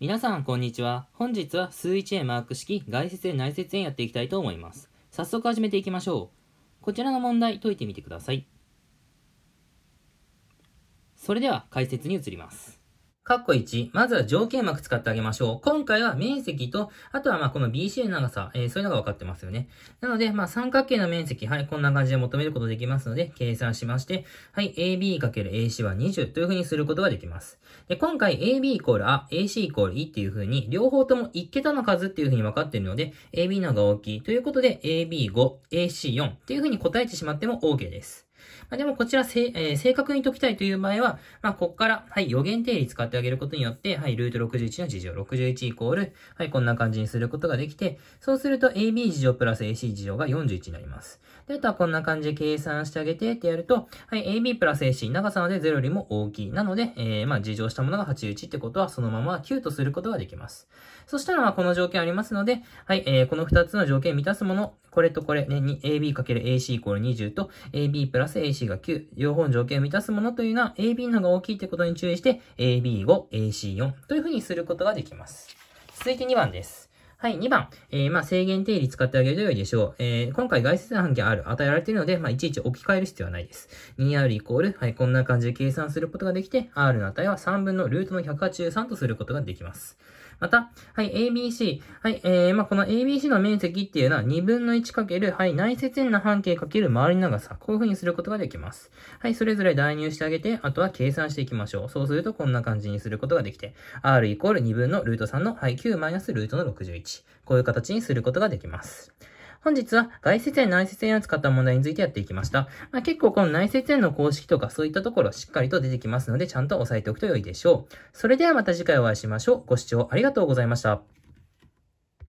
皆さん、こんにちは。本日は数1円マーク式外接円内接円やっていきたいと思います。早速始めていきましょう。こちらの問題解いてみてください。それでは解説に移ります。カッコ1、まずは条件膜使ってあげましょう。今回は面積と、あとはまあこの BC の長さ、えー、そういうのが分かってますよね。なので、まあ三角形の面積、はい、こんな感じで求めることできますので、計算しまして、はい、AB×AC は20というふうにすることができます。で、今回 AB イコールあ、AC イコール E っていうふうに、両方とも1桁の数っていうふうに分かっているので、AB の方が大きいということで、AB5、AC4 っていうふうに答えてしまっても OK です。まあ、でもこちらえー、正確に解きたいという場合は、まあ、ここから、はい、予言定理使ってあげることによって、はい、ルート61の事乗、61イコール、はい、こんな感じにすることができて、そうすると AB 事乗プラス AC 事乗が41になります。で、あとはこんな感じで計算してあげてってやると、はい、AB プラス AC、長さので0よりも大きい。なので、えー、まあ、事乗したものが81ってことは、そのまま9とすることができます。そしたら、まこの条件ありますので、はい、えー、この2つの条件を満たすもの、これとこれ、ね、AB×AC イコール20と AB プラス AC が9、両方の条件を満たすものというのは AB の方が大きいということに注意して AB5、AC4 というふうにすることができます。続いて2番です。はい、2番。えー、まあ、制限定理使ってあげると良いでしょう。えー、今回外接の半径 R 与えられているので、まあ、いちいち置き換える必要はないです。2R イコール、はい、こんな感じで計算することができて、R の値は3分のルートの183とすることができます。また、はい、ABC。はい、えー、まあ、この ABC の面積っていうのは2分の1かける、はい、内接円の半径かける周りの長さ。こういう風にすることができます。はい、それぞれ代入してあげて、あとは計算していきましょう。そうするとこんな感じにすることができて、R イコール2分のルート3の、はい、9マイナスルートの61。こういう形にすることができます。本日は外接円、内接円を使った問題についてやっていきました。まあ、結構この内接円の公式とかそういったところしっかりと出てきますので、ちゃんと押さえておくと良いでしょう。それではまた次回お会いしましょう。ご視聴ありがとうございました。